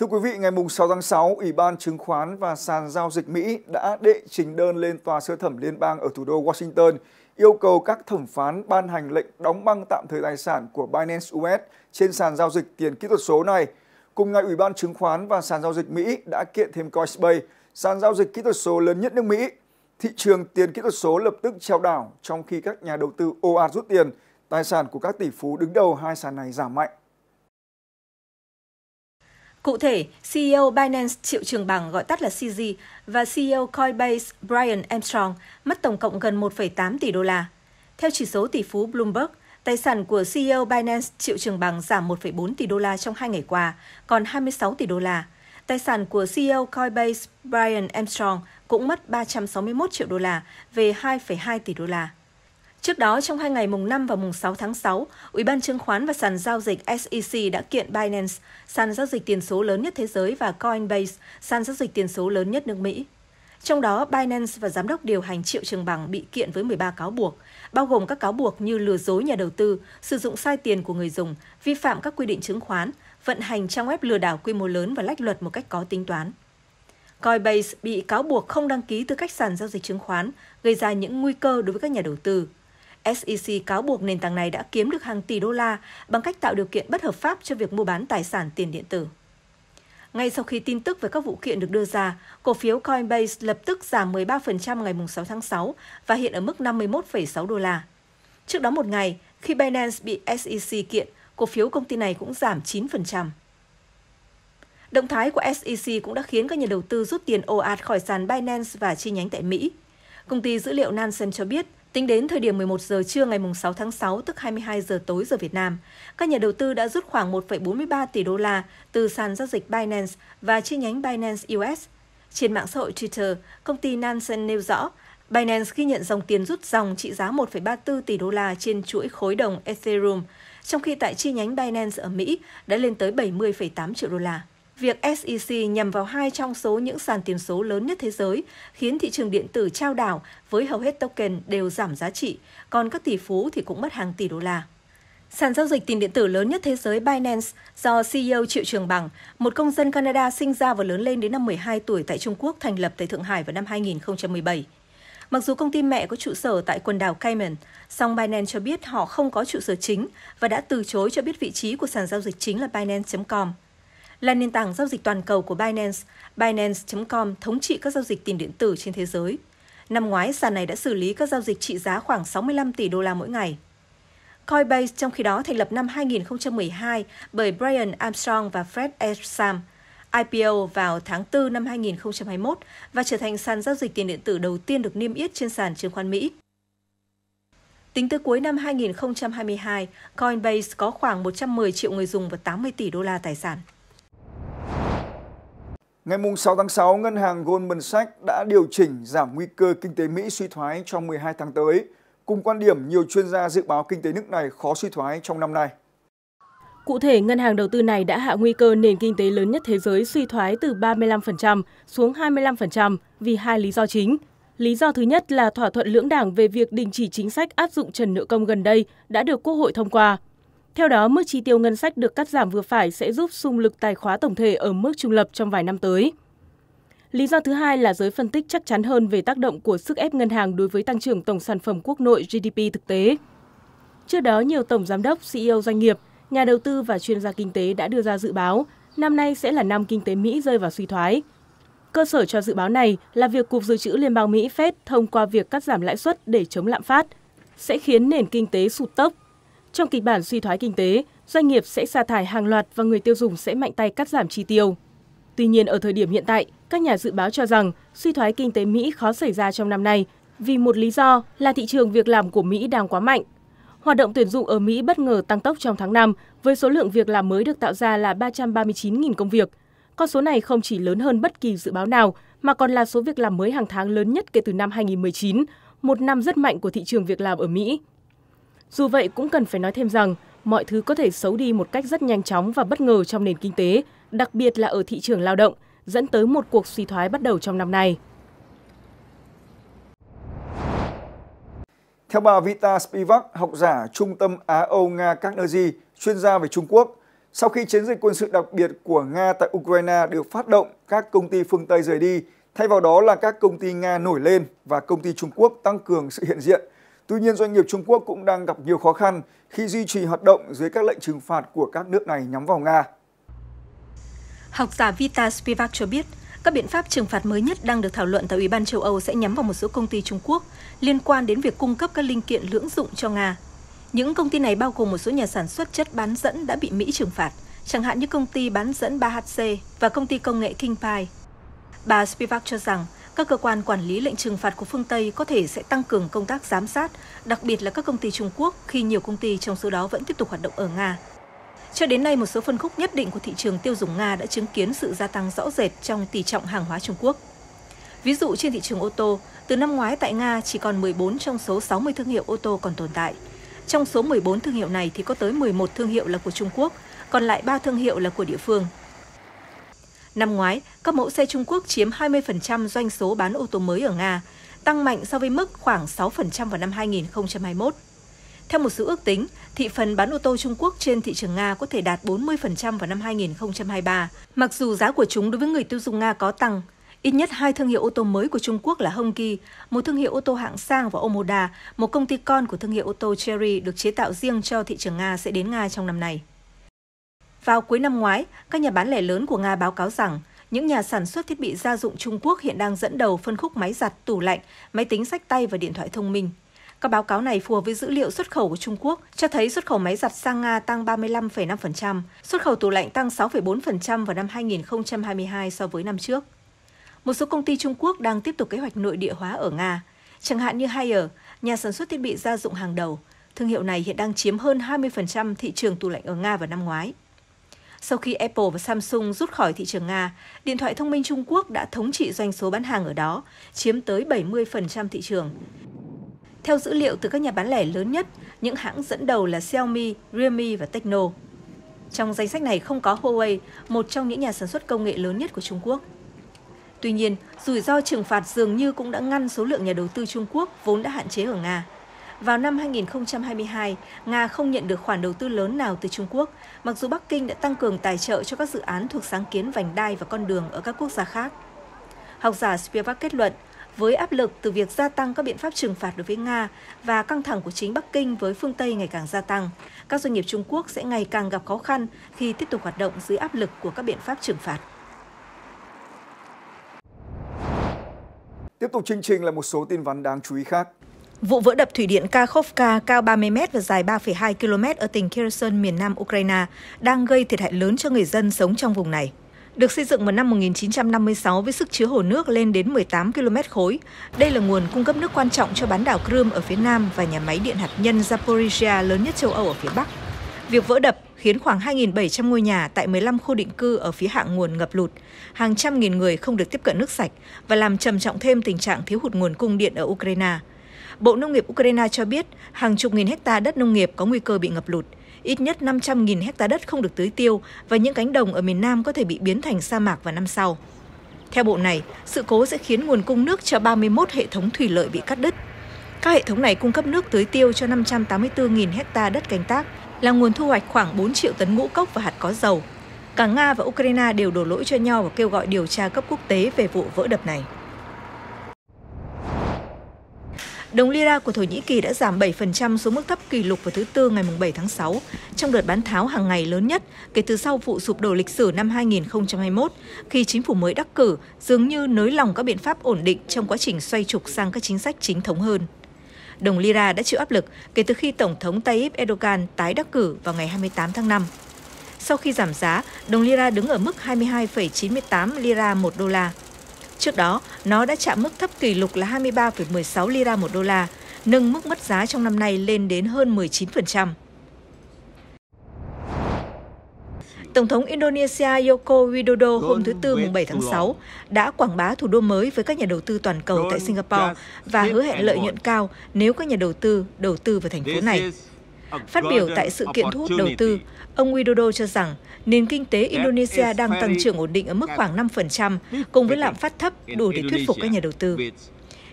Thưa quý vị, ngày 6 tháng 6, Ủy ban Chứng khoán và Sàn Giao dịch Mỹ đã đệ trình đơn lên Tòa sơ thẩm liên bang ở thủ đô Washington yêu cầu các thẩm phán ban hành lệnh đóng băng tạm thời tài sản của Binance US trên sàn giao dịch tiền kỹ thuật số này. Cùng ngày, Ủy ban Chứng khoán và Sàn Giao dịch Mỹ đã kiện thêm Coinbase, sàn giao dịch kỹ thuật số lớn nhất nước Mỹ. Thị trường tiền kỹ thuật số lập tức treo đảo trong khi các nhà đầu tư ồ ạt rút tiền, tài sản của các tỷ phú đứng đầu hai sàn này giảm mạnh. Cụ thể, CEO Binance Triệu Trường Bằng gọi tắt là CZ và CEO Coinbase Brian Armstrong mất tổng cộng gần 1,8 tỷ đô la. Theo chỉ số tỷ phú Bloomberg, tài sản của CEO Binance Triệu Trường Bằng giảm 1,4 tỷ đô la trong hai ngày qua, còn 26 tỷ đô la. Tài sản của CEO Coinbase Brian Armstrong cũng mất 361 triệu đô la về 2,2 tỷ đô la. Trước đó, trong hai ngày mùng 5 và mùng 6 tháng 6, Ủy ban chứng khoán và sàn giao dịch SEC đã kiện Binance, sàn giao dịch tiền số lớn nhất thế giới và Coinbase, sàn giao dịch tiền số lớn nhất nước Mỹ. Trong đó, Binance và giám đốc điều hành Triệu Trường Bằng bị kiện với 13 cáo buộc, bao gồm các cáo buộc như lừa dối nhà đầu tư, sử dụng sai tiền của người dùng, vi phạm các quy định chứng khoán, vận hành trang web lừa đảo quy mô lớn và lách luật một cách có tính toán. Coinbase bị cáo buộc không đăng ký tư cách sàn giao dịch chứng khoán, gây ra những nguy cơ đối với các nhà đầu tư. SEC cáo buộc nền tảng này đã kiếm được hàng tỷ đô la bằng cách tạo điều kiện bất hợp pháp cho việc mua bán tài sản tiền điện tử. Ngay sau khi tin tức về các vụ kiện được đưa ra, cổ phiếu Coinbase lập tức giảm 13% ngày 6 tháng 6 và hiện ở mức 51,6 đô la. Trước đó một ngày, khi Binance bị SEC kiện, cổ phiếu công ty này cũng giảm 9%. Động thái của SEC cũng đã khiến các nhà đầu tư rút tiền ồ ạt khỏi sàn Binance và chi nhánh tại Mỹ. Công ty dữ liệu Nansen cho biết, Tính đến thời điểm 11 giờ trưa ngày 6 tháng 6, tức 22 giờ tối giờ Việt Nam, các nhà đầu tư đã rút khoảng 1,43 tỷ đô la từ sàn giao dịch Binance và chi nhánh Binance US. Trên mạng xã hội Twitter, công ty Nansen nêu rõ, Binance ghi nhận dòng tiền rút dòng trị giá 1,34 tỷ đô la trên chuỗi khối đồng Ethereum, trong khi tại chi nhánh Binance ở Mỹ đã lên tới 70,8 triệu đô la. Việc SEC nhằm vào hai trong số những sàn tiền số lớn nhất thế giới khiến thị trường điện tử trao đảo với hầu hết token đều giảm giá trị, còn các tỷ phú thì cũng mất hàng tỷ đô la. Sàn giao dịch tiền điện tử lớn nhất thế giới Binance do CEO Triệu Trường Bằng, một công dân Canada sinh ra và lớn lên đến năm 12 tuổi tại Trung Quốc thành lập tại Thượng Hải vào năm 2017. Mặc dù công ty mẹ có trụ sở tại quần đảo Cayman, song Binance cho biết họ không có trụ sở chính và đã từ chối cho biết vị trí của sàn giao dịch chính là Binance.com là nền tảng giao dịch toàn cầu của Binance. Binance.com thống trị các giao dịch tiền điện tử trên thế giới. Năm ngoái, sàn này đã xử lý các giao dịch trị giá khoảng 65 tỷ đô la mỗi ngày. Coinbase trong khi đó thành lập năm 2012 bởi Brian Armstrong và Fred Esham, IPO vào tháng 4 năm 2021 và trở thành sàn giao dịch tiền điện tử đầu tiên được niêm yết trên sàn chứng khoán Mỹ. Tính tới cuối năm 2022, Coinbase có khoảng 110 triệu người dùng và 80 tỷ đô la tài sản. Ngày 6 tháng 6, ngân hàng Goldman Sachs đã điều chỉnh giảm nguy cơ kinh tế Mỹ suy thoái trong 12 tháng tới, cùng quan điểm nhiều chuyên gia dự báo kinh tế nước này khó suy thoái trong năm nay. Cụ thể, ngân hàng đầu tư này đã hạ nguy cơ nền kinh tế lớn nhất thế giới suy thoái từ 35% xuống 25% vì hai lý do chính. Lý do thứ nhất là thỏa thuận lưỡng đảng về việc đình chỉ chính sách áp dụng trần nợ công gần đây đã được Quốc hội thông qua. Theo đó, mức chi tiêu ngân sách được cắt giảm vừa phải sẽ giúp xung lực tài khóa tổng thể ở mức trung lập trong vài năm tới. Lý do thứ hai là giới phân tích chắc chắn hơn về tác động của sức ép ngân hàng đối với tăng trưởng tổng sản phẩm quốc nội GDP thực tế. Trước đó, nhiều tổng giám đốc, CEO doanh nghiệp, nhà đầu tư và chuyên gia kinh tế đã đưa ra dự báo năm nay sẽ là năm kinh tế Mỹ rơi vào suy thoái. Cơ sở cho dự báo này là việc Cục Dự trữ Liên bang Mỹ Fed thông qua việc cắt giảm lãi suất để chống lạm phát, sẽ khiến nền kinh tế sụt tốc trong kịch bản suy thoái kinh tế, doanh nghiệp sẽ sa thải hàng loạt và người tiêu dùng sẽ mạnh tay cắt giảm chi tiêu. Tuy nhiên ở thời điểm hiện tại, các nhà dự báo cho rằng suy thoái kinh tế Mỹ khó xảy ra trong năm nay vì một lý do là thị trường việc làm của Mỹ đang quá mạnh. Hoạt động tuyển dụng ở Mỹ bất ngờ tăng tốc trong tháng 5 với số lượng việc làm mới được tạo ra là 339.000 công việc. Con số này không chỉ lớn hơn bất kỳ dự báo nào mà còn là số việc làm mới hàng tháng lớn nhất kể từ năm 2019, một năm rất mạnh của thị trường việc làm ở Mỹ. Dù vậy cũng cần phải nói thêm rằng mọi thứ có thể xấu đi một cách rất nhanh chóng và bất ngờ trong nền kinh tế, đặc biệt là ở thị trường lao động, dẫn tới một cuộc suy thoái bắt đầu trong năm nay. Theo bà Vita Spivak, học giả Trung tâm Á-Âu-Nga các nơi chuyên gia về Trung Quốc, sau khi chiến dịch quân sự đặc biệt của Nga tại Ukraine được phát động, các công ty phương Tây rời đi, thay vào đó là các công ty Nga nổi lên và công ty Trung Quốc tăng cường sự hiện diện. Tuy nhiên, doanh nghiệp Trung Quốc cũng đang gặp nhiều khó khăn khi duy trì hoạt động dưới các lệnh trừng phạt của các nước này nhắm vào Nga. Học giả Vita Spivak cho biết, các biện pháp trừng phạt mới nhất đang được thảo luận tại Ủy ban châu Âu sẽ nhắm vào một số công ty Trung Quốc liên quan đến việc cung cấp các linh kiện lưỡng dụng cho Nga. Những công ty này bao gồm một số nhà sản xuất chất bán dẫn đã bị Mỹ trừng phạt, chẳng hạn như công ty bán dẫn 3HC và công ty công nghệ Kingpai. Bà Spivak cho rằng các cơ quan quản lý lệnh trừng phạt của phương Tây có thể sẽ tăng cường công tác giám sát, đặc biệt là các công ty Trung Quốc khi nhiều công ty trong số đó vẫn tiếp tục hoạt động ở Nga. Cho đến nay, một số phân khúc nhất định của thị trường tiêu dùng Nga đã chứng kiến sự gia tăng rõ rệt trong tỷ trọng hàng hóa Trung Quốc. Ví dụ trên thị trường ô tô, từ năm ngoái tại Nga chỉ còn 14 trong số 60 thương hiệu ô tô còn tồn tại. Trong số 14 thương hiệu này thì có tới 11 thương hiệu là của Trung Quốc, còn lại 3 thương hiệu là của địa phương – Năm ngoái, các mẫu xe Trung Quốc chiếm 20% doanh số bán ô tô mới ở Nga, tăng mạnh so với mức khoảng 6% vào năm 2021. Theo một số ước tính, thị phần bán ô tô Trung Quốc trên thị trường Nga có thể đạt 40% vào năm 2023. Mặc dù giá của chúng đối với người tiêu dùng Nga có tăng, ít nhất hai thương hiệu ô tô mới của Trung Quốc là Hongqi, một thương hiệu ô tô hạng sang và Omoda, một công ty con của thương hiệu ô tô Cherry được chế tạo riêng cho thị trường Nga sẽ đến Nga trong năm nay. Vào cuối năm ngoái, các nhà bán lẻ lớn của Nga báo cáo rằng những nhà sản xuất thiết bị gia dụng Trung Quốc hiện đang dẫn đầu phân khúc máy giặt, tủ lạnh, máy tính sách tay và điện thoại thông minh. Các báo cáo này phù hợp với dữ liệu xuất khẩu của Trung Quốc, cho thấy xuất khẩu máy giặt sang Nga tăng 35,5%, xuất khẩu tủ lạnh tăng 6,4% vào năm 2022 so với năm trước. Một số công ty Trung Quốc đang tiếp tục kế hoạch nội địa hóa ở Nga, chẳng hạn như Haier, nhà sản xuất thiết bị gia dụng hàng đầu. Thương hiệu này hiện đang chiếm hơn 20% thị trường tủ lạnh ở Nga vào năm ngoái. Sau khi Apple và Samsung rút khỏi thị trường Nga, điện thoại thông minh Trung Quốc đã thống trị doanh số bán hàng ở đó, chiếm tới 70% thị trường. Theo dữ liệu từ các nhà bán lẻ lớn nhất, những hãng dẫn đầu là Xiaomi, Realme và Tecno. Trong danh sách này không có Huawei, một trong những nhà sản xuất công nghệ lớn nhất của Trung Quốc. Tuy nhiên, rủi ro trừng phạt dường như cũng đã ngăn số lượng nhà đầu tư Trung Quốc vốn đã hạn chế ở Nga. Vào năm 2022, Nga không nhận được khoản đầu tư lớn nào từ Trung Quốc, mặc dù Bắc Kinh đã tăng cường tài trợ cho các dự án thuộc sáng kiến vành đai và con đường ở các quốc gia khác. Học giả Spivak kết luận, với áp lực từ việc gia tăng các biện pháp trừng phạt đối với Nga và căng thẳng của chính Bắc Kinh với phương Tây ngày càng gia tăng, các doanh nghiệp Trung Quốc sẽ ngày càng gặp khó khăn khi tiếp tục hoạt động dưới áp lực của các biện pháp trừng phạt. Tiếp tục chương trình là một số tin vắn đáng chú ý khác. Vụ vỡ đập thủy điện Kakhovka cao 30 m và dài 3,2 km ở tỉnh Kherson miền nam Ukraine đang gây thiệt hại lớn cho người dân sống trong vùng này. Được xây dựng vào năm 1956 với sức chứa hồ nước lên đến 18 km khối, đây là nguồn cung cấp nước quan trọng cho bán đảo Crimea ở phía nam và nhà máy điện hạt nhân Zaporizhia lớn nhất châu Âu ở phía bắc. Việc vỡ đập khiến khoảng 2.700 ngôi nhà tại 15 khu định cư ở phía hạ nguồn ngập lụt, hàng trăm nghìn người không được tiếp cận nước sạch và làm trầm trọng thêm tình trạng thiếu hụt nguồn cung điện ở Ukraine – Bộ Nông nghiệp Ukraine cho biết hàng chục nghìn hecta đất nông nghiệp có nguy cơ bị ngập lụt. Ít nhất 500.000 hecta đất không được tưới tiêu và những cánh đồng ở miền Nam có thể bị biến thành sa mạc vào năm sau. Theo bộ này, sự cố sẽ khiến nguồn cung nước cho 31 hệ thống thủy lợi bị cắt đứt. Các hệ thống này cung cấp nước tưới tiêu cho 584.000 hecta đất canh tác, là nguồn thu hoạch khoảng 4 triệu tấn ngũ cốc và hạt có dầu. Cả Nga và Ukraine đều đổ lỗi cho nhau và kêu gọi điều tra cấp quốc tế về vụ vỡ đập này. Đồng lira của Thổ Nhĩ Kỳ đã giảm 7% xuống mức thấp kỷ lục vào thứ Tư ngày 7 tháng 6, trong đợt bán tháo hàng ngày lớn nhất kể từ sau vụ sụp đổ lịch sử năm 2021, khi chính phủ mới đắc cử dường như nới lỏng các biện pháp ổn định trong quá trình xoay trục sang các chính sách chính thống hơn. Đồng lira đã chịu áp lực kể từ khi Tổng thống Tayyip Erdogan tái đắc cử vào ngày 28 tháng 5. Sau khi giảm giá, đồng lira đứng ở mức 22,98 lira một đô la. Trước đó, nó đã chạm mức thấp kỷ lục là 23,16 lira một đô la, nâng mức mất giá trong năm nay lên đến hơn 19%. Tổng thống Indonesia Joko Widodo hôm thứ Tư mùng 7 tháng 6 đã quảng bá thủ đô mới với các nhà đầu tư toàn cầu tại Singapore và hứa hẹn lợi nhuận cao nếu các nhà đầu tư đầu tư vào thành phố này. Phát biểu tại sự kiện thu hút đầu tư, ông Widodo cho rằng nền kinh tế Indonesia đang tăng trưởng ổn định ở mức khoảng 5%, cùng với lạm phát thấp đủ để thuyết phục các nhà đầu tư.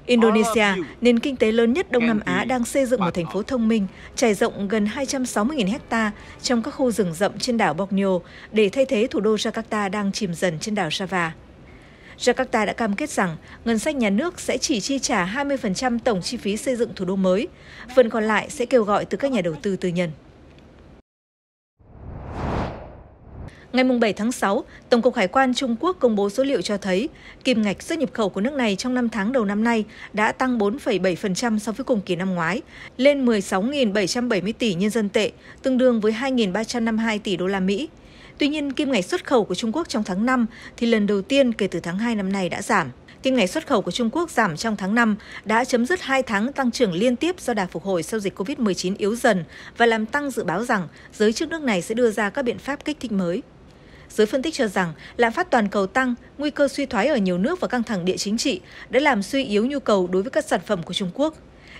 Indonesia, nền kinh tế lớn nhất Đông Nam Á đang xây dựng một thành phố thông minh, trải rộng gần 260.000 hecta trong các khu rừng rậm trên đảo Borneo để thay thế thủ đô Jakarta đang chìm dần trên đảo Java. Jakarta đã cam kết rằng ngân sách nhà nước sẽ chỉ chi trả 20% tổng chi phí xây dựng thủ đô mới, phần còn lại sẽ kêu gọi từ các nhà đầu tư tư nhân. Ngày 7 tháng 6, Tổng cục Hải quan Trung Quốc công bố số liệu cho thấy kim ngạch xuất nhập khẩu của nước này trong 5 tháng đầu năm nay đã tăng 4,7% so với cùng kỳ năm ngoái, lên 16.770 tỷ nhân dân tệ, tương đương với 2.352 tỷ đô la Mỹ. Tuy nhiên, kim ngạch xuất khẩu của Trung Quốc trong tháng 5 thì lần đầu tiên kể từ tháng 2 năm nay đã giảm. Kim ngạch xuất khẩu của Trung Quốc giảm trong tháng 5 đã chấm dứt 2 tháng tăng trưởng liên tiếp do đà phục hồi sau dịch COVID-19 yếu dần và làm tăng dự báo rằng giới chức nước này sẽ đưa ra các biện pháp kích thích mới. Giới phân tích cho rằng, lạm phát toàn cầu tăng, nguy cơ suy thoái ở nhiều nước và căng thẳng địa chính trị đã làm suy yếu nhu cầu đối với các sản phẩm của Trung Quốc.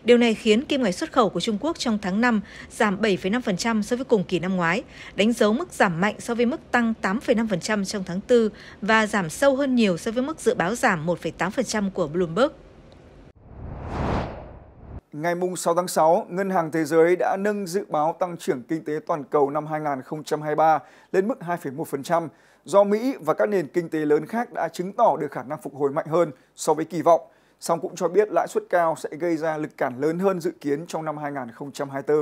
Điều này khiến kim ngạch xuất khẩu của Trung Quốc trong tháng 5 giảm 7,5% so với cùng kỳ năm ngoái, đánh dấu mức giảm mạnh so với mức tăng 8,5% trong tháng 4 và giảm sâu hơn nhiều so với mức dự báo giảm 1,8% của Bloomberg. Ngày 6 tháng 6, Ngân hàng Thế giới đã nâng dự báo tăng trưởng kinh tế toàn cầu năm 2023 lên mức 2,1%, do Mỹ và các nền kinh tế lớn khác đã chứng tỏ được khả năng phục hồi mạnh hơn so với kỳ vọng – song cũng cho biết lãi suất cao sẽ gây ra lực cản lớn hơn dự kiến trong năm 2024.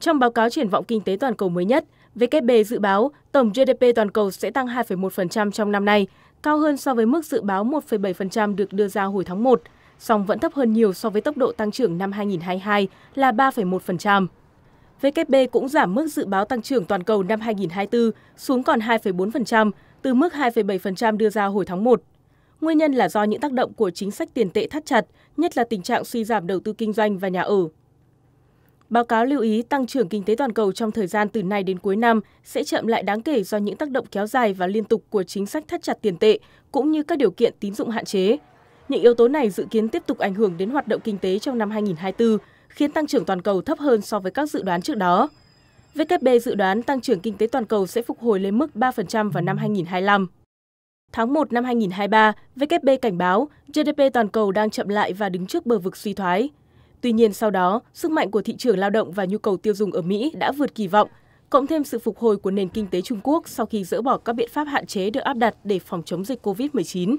Trong báo cáo triển vọng kinh tế toàn cầu mới nhất, VKB dự báo tổng GDP toàn cầu sẽ tăng 2,1% trong năm nay, cao hơn so với mức dự báo 1,7% được đưa ra hồi tháng 1, song vẫn thấp hơn nhiều so với tốc độ tăng trưởng năm 2022 là 3,1%. VKB cũng giảm mức dự báo tăng trưởng toàn cầu năm 2024 xuống còn 2,4% từ mức 2,7% đưa ra hồi tháng 1. Nguyên nhân là do những tác động của chính sách tiền tệ thắt chặt, nhất là tình trạng suy giảm đầu tư kinh doanh và nhà ở. Báo cáo lưu ý tăng trưởng kinh tế toàn cầu trong thời gian từ nay đến cuối năm sẽ chậm lại đáng kể do những tác động kéo dài và liên tục của chính sách thắt chặt tiền tệ cũng như các điều kiện tín dụng hạn chế. Những yếu tố này dự kiến tiếp tục ảnh hưởng đến hoạt động kinh tế trong năm 2024, khiến tăng trưởng toàn cầu thấp hơn so với các dự đoán trước đó. WB dự đoán tăng trưởng kinh tế toàn cầu sẽ phục hồi lên mức 3% vào năm 2025. Tháng 1 năm 2023, WB cảnh báo GDP toàn cầu đang chậm lại và đứng trước bờ vực suy thoái. Tuy nhiên sau đó, sức mạnh của thị trường lao động và nhu cầu tiêu dùng ở Mỹ đã vượt kỳ vọng, cộng thêm sự phục hồi của nền kinh tế Trung Quốc sau khi dỡ bỏ các biện pháp hạn chế được áp đặt để phòng chống dịch COVID-19.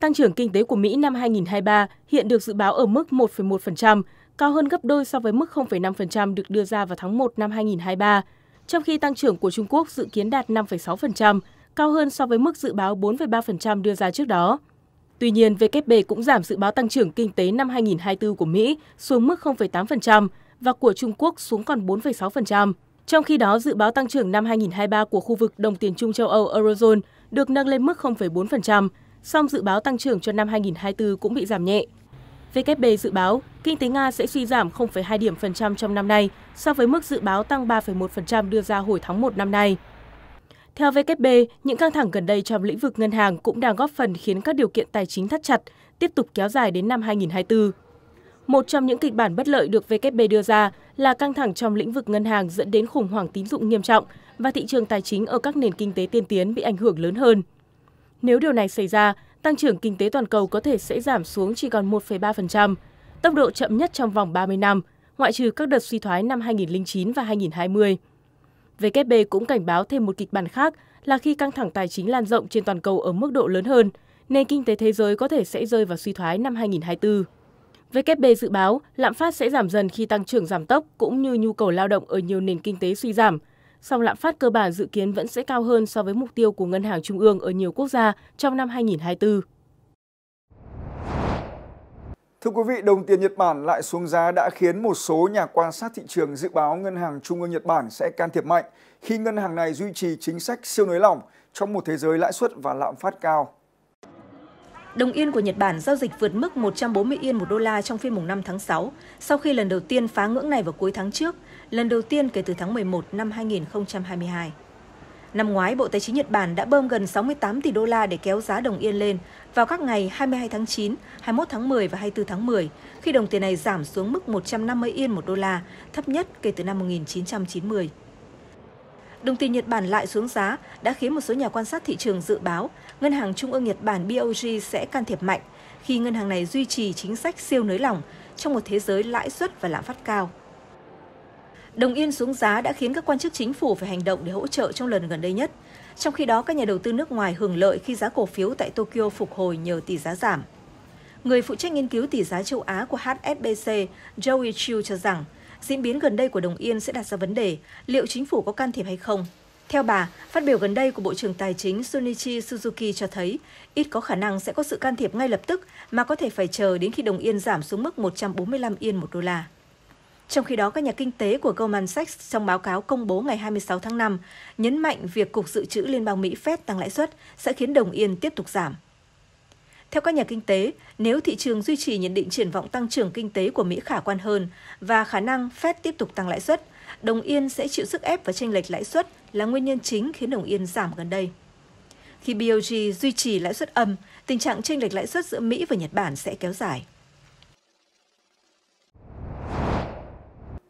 Tăng trưởng kinh tế của Mỹ năm 2023 hiện được dự báo ở mức 1,1%, cao hơn gấp đôi so với mức 0,5% được đưa ra vào tháng 1 năm 2023, trong khi tăng trưởng của Trung Quốc dự kiến đạt 5,6%, cao hơn so với mức dự báo 4,3% đưa ra trước đó. Tuy nhiên, WB cũng giảm dự báo tăng trưởng kinh tế năm 2024 của Mỹ xuống mức 0,8% và của Trung Quốc xuống còn 4,6%. Trong khi đó, dự báo tăng trưởng năm 2023 của khu vực đồng tiền chung châu Âu Eurozone được nâng lên mức 0,4%, song dự báo tăng trưởng cho năm 2024 cũng bị giảm nhẹ. WB dự báo kinh tế Nga sẽ suy giảm 0,2 điểm phần trăm trong năm nay so với mức dự báo tăng 3,1% đưa ra hồi tháng 1 năm nay. Theo VKB, những căng thẳng gần đây trong lĩnh vực ngân hàng cũng đang góp phần khiến các điều kiện tài chính thắt chặt, tiếp tục kéo dài đến năm 2024. Một trong những kịch bản bất lợi được VKB đưa ra là căng thẳng trong lĩnh vực ngân hàng dẫn đến khủng hoảng tín dụng nghiêm trọng và thị trường tài chính ở các nền kinh tế tiên tiến bị ảnh hưởng lớn hơn. Nếu điều này xảy ra, tăng trưởng kinh tế toàn cầu có thể sẽ giảm xuống chỉ còn 1,3%, tốc độ chậm nhất trong vòng 30 năm, ngoại trừ các đợt suy thoái năm 2009 và 2020. VKB cũng cảnh báo thêm một kịch bản khác là khi căng thẳng tài chính lan rộng trên toàn cầu ở mức độ lớn hơn, nền kinh tế thế giới có thể sẽ rơi vào suy thoái năm 2024. VKB dự báo lạm phát sẽ giảm dần khi tăng trưởng giảm tốc cũng như nhu cầu lao động ở nhiều nền kinh tế suy giảm. Song lạm phát cơ bản dự kiến vẫn sẽ cao hơn so với mục tiêu của ngân hàng trung ương ở nhiều quốc gia trong năm 2024. Thưa quý vị, đồng tiền Nhật Bản lại xuống giá đã khiến một số nhà quan sát thị trường dự báo Ngân hàng Trung ương Nhật Bản sẽ can thiệp mạnh khi ngân hàng này duy trì chính sách siêu nới lỏng trong một thế giới lãi suất và lạm phát cao. Đồng yên của Nhật Bản giao dịch vượt mức 140 yên một đô la trong phiên mùng 5 tháng 6, sau khi lần đầu tiên phá ngưỡng này vào cuối tháng trước, lần đầu tiên kể từ tháng 11 năm 2022. Năm ngoái, Bộ Tài chính Nhật Bản đã bơm gần 68 tỷ đô la để kéo giá đồng yên lên vào các ngày 22 tháng 9, 21 tháng 10 và 24 tháng 10, khi đồng tiền này giảm xuống mức 150 yên một đô la, thấp nhất kể từ năm 1990. Đồng tiền Nhật Bản lại xuống giá đã khiến một số nhà quan sát thị trường dự báo Ngân hàng Trung ương Nhật Bản BOJ sẽ can thiệp mạnh khi ngân hàng này duy trì chính sách siêu nới lỏng trong một thế giới lãi suất và lạm phát cao. Đồng yên xuống giá đã khiến các quan chức chính phủ phải hành động để hỗ trợ trong lần gần đây nhất. Trong khi đó, các nhà đầu tư nước ngoài hưởng lợi khi giá cổ phiếu tại Tokyo phục hồi nhờ tỷ giá giảm. Người phụ trách nghiên cứu tỷ giá châu Á của HSBC, Joey Chu cho rằng, diễn biến gần đây của đồng yên sẽ đặt ra vấn đề liệu chính phủ có can thiệp hay không. Theo bà, phát biểu gần đây của Bộ trưởng Tài chính Sunichi Suzuki cho thấy ít có khả năng sẽ có sự can thiệp ngay lập tức mà có thể phải chờ đến khi đồng yên giảm xuống mức 145 yên một đô la. Trong khi đó, các nhà kinh tế của Goldman Sachs trong báo cáo công bố ngày 26 tháng 5 nhấn mạnh việc Cục Dự trữ Liên bang Mỹ Fed tăng lãi suất sẽ khiến đồng yên tiếp tục giảm. Theo các nhà kinh tế, nếu thị trường duy trì nhận định triển vọng tăng trưởng kinh tế của Mỹ khả quan hơn và khả năng Fed tiếp tục tăng lãi suất, đồng yên sẽ chịu sức ép và tranh lệch lãi suất là nguyên nhân chính khiến đồng yên giảm gần đây. Khi BOG duy trì lãi suất âm, tình trạng tranh lệch lãi suất giữa Mỹ và Nhật Bản sẽ kéo dài.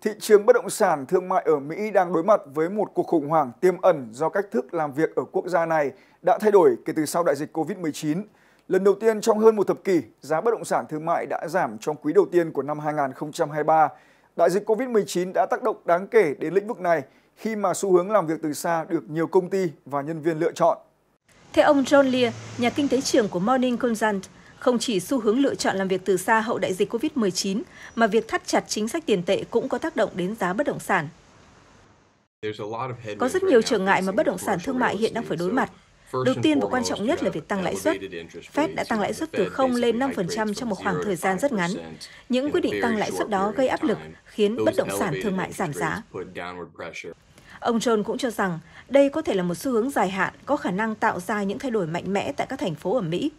Thị trường bất động sản thương mại ở Mỹ đang đối mặt với một cuộc khủng hoảng tiềm ẩn do cách thức làm việc ở quốc gia này đã thay đổi kể từ sau đại dịch COVID-19. Lần đầu tiên trong hơn một thập kỷ, giá bất động sản thương mại đã giảm trong quý đầu tiên của năm 2023. Đại dịch COVID-19 đã tác động đáng kể đến lĩnh vực này khi mà xu hướng làm việc từ xa được nhiều công ty và nhân viên lựa chọn. Theo ông John Lear, nhà kinh tế trưởng của Morning Consult, không chỉ xu hướng lựa chọn làm việc từ xa hậu đại dịch COVID-19, mà việc thắt chặt chính sách tiền tệ cũng có tác động đến giá bất động sản. Có rất nhiều trở ngại mà bất động sản thương mại hiện đang phải đối mặt. Đầu tiên và quan trọng nhất là việc tăng lãi suất. Fed đã tăng lãi suất từ 0 lên 5% trong một khoảng thời gian rất ngắn. Những quyết định tăng lãi suất đó gây áp lực, khiến bất động sản thương mại giảm giá. Ông John cũng cho rằng đây có thể là một xu hướng dài hạn có khả năng tạo ra những thay đổi mạnh mẽ tại các thành phố ở Mỹ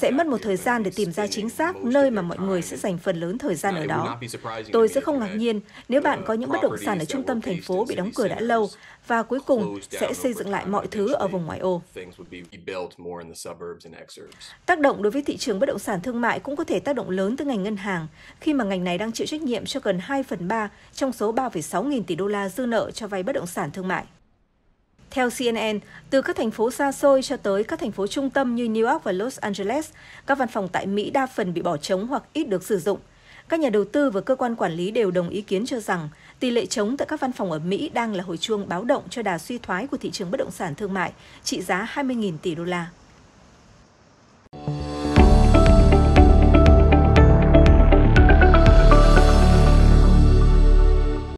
sẽ mất một thời gian để tìm ra chính xác nơi mà mọi người sẽ dành phần lớn thời gian ở đó. Tôi sẽ không ngạc nhiên nếu bạn có những bất động sản ở trung tâm thành phố bị đóng cửa đã lâu và cuối cùng sẽ xây dựng lại mọi thứ ở vùng ngoại ô. Tác động đối với thị trường bất động sản thương mại cũng có thể tác động lớn tới ngành ngân hàng, khi mà ngành này đang chịu trách nhiệm cho gần 2 phần 3 trong số 3,6 nghìn tỷ đô la dư nợ cho vay bất động sản thương mại. Theo CNN, từ các thành phố xa xôi cho tới các thành phố trung tâm như New York và Los Angeles, các văn phòng tại Mỹ đa phần bị bỏ trống hoặc ít được sử dụng. Các nhà đầu tư và cơ quan quản lý đều đồng ý kiến cho rằng tỷ lệ trống tại các văn phòng ở Mỹ đang là hồi chuông báo động cho đà suy thoái của thị trường bất động sản thương mại trị giá 20.000 tỷ đô la.